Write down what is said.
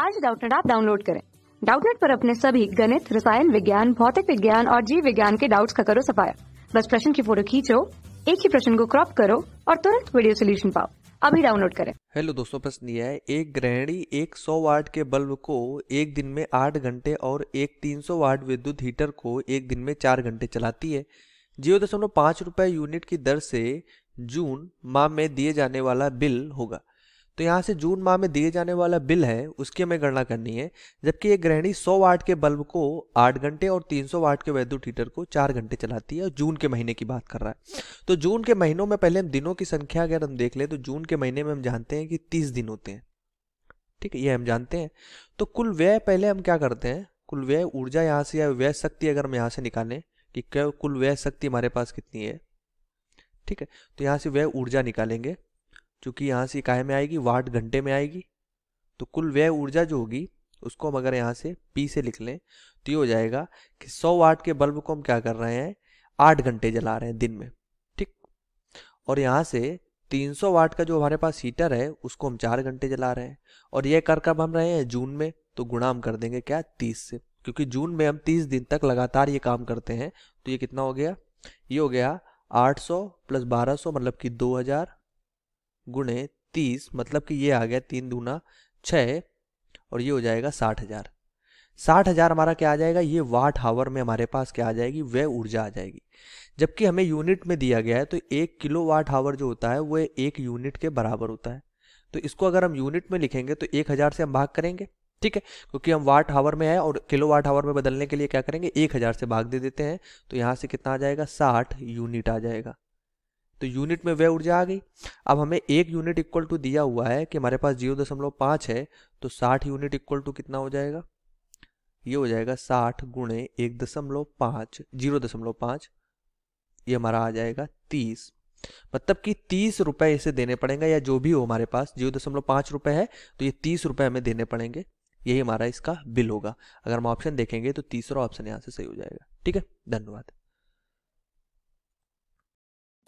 आज डाउटनेट आप डाउनलोड करें डाउटनेट पर अपने सभी गणित रसायन विज्ञान भौतिक विज्ञान और जीव विज्ञान के डाउट्स का करो सफाया बस प्रश्न की फोटो खींचो एक ही प्रश्न को क्रॉप करो और तुरंत वीडियो सोल्यूशन पाओ अभी डाउनलोड करें हेलो दोस्तों प्रश्न ये है एक गृहिणी 100 वाट के बल्ब को एक दिन में आठ घंटे और एक 300 वाट विद्युत हीटर को एक दिन में चार घंटे चलाती है जीरो दशमलव पाँच रूपए यूनिट की दर से जून माह में दिए जाने वाला बिल होगा तो यहाँ से जून माह में दिए जाने वाला बिल है उसकी हमें गणना करनी है जबकि एक गृहिणी 100 वाट के बल्ब को 8 घंटे और 300 वाट के वैद्युत हीटर को 4 घंटे चलाती है और जून के महीने की बात कर रहा है तो जून के महीनों में पहले हम दिनों की संख्या अगर हम देख लें तो जून के महीने में हम जानते हैं कि तीस दिन होते हैं ठीक है ये हम जानते हैं तो कुल व्यय पहले हम क्या करते हैं कुल व्यय ऊर्जा यहाँ से या व्यय शक्ति अगर हम यहाँ से निकालें कि कुल व्यय शक्ति हमारे पास कितनी है ठीक है तो यहाँ से व्यय ऊर्जा निकालेंगे चूँकि यहाँ से इकाई में आएगी वाट घंटे में आएगी तो कुल व्यय ऊर्जा जो होगी उसको हम अगर यहाँ से पी से लिख लें तो ये हो जाएगा कि 100 वाट के बल्ब को हम क्या कर रहे हैं आठ घंटे जला रहे हैं दिन में ठीक और यहाँ से 300 वाट का जो हमारे पास हीटर है उसको हम चार घंटे जला रहे हैं और यह कर कब हम रहे हैं जून में तो गुणा हम कर देंगे क्या तीस से क्योंकि जून में हम तीस दिन तक लगातार ये काम करते हैं तो ये कितना हो गया ये हो गया आठ प्लस मतलब कि दो गुणे तीस मतलब कि ये आ गया तीन दूना छः और ये हो जाएगा साठ हज़ार साठ हज़ार हमारा क्या आ जाएगा ये वाट हावर में हमारे पास क्या आ जाएगी वह ऊर्जा आ जाएगी जबकि हमें यूनिट में दिया गया है तो एक किलो वाट हावर जो होता है वह एक यूनिट के बराबर होता है तो इसको अगर हम यूनिट में लिखेंगे तो एक हज़ार से हम भाग करेंगे ठीक है क्योंकि हम वाट हावर में है और किलो वाट हावर में बदलने के लिए क्या करेंगे एक हज़ार से भाग दे देते हैं तो यहाँ से कितना आ जाएगा साठ यूनिट आ जाएगा तो यूनिट में वह ऊर्जा आ गई अब हमें एक यूनिट इक्वल टू दिया हुआ है कि हमारे पास जीरो दशमलव पाँच है तो साठ यूनिट इक्वल टू कितना हो जाएगा ये हो जाएगा साठ गुणे एक दशमलव पाँच जीरो दशमलव पाँच ये हमारा आ जाएगा तीस मतलब कि तीस रुपए इसे देने पड़ेंगे या जो भी हो हमारे पास जीरो दशमलव पाँच रुपये है तो ये तीस रुपये हमें देने पड़ेंगे यही हमारा इसका बिल होगा अगर हम ऑप्शन देखेंगे तो तीसरा ऑप्शन यहाँ से सही हो जाएगा ठीक है धन्यवाद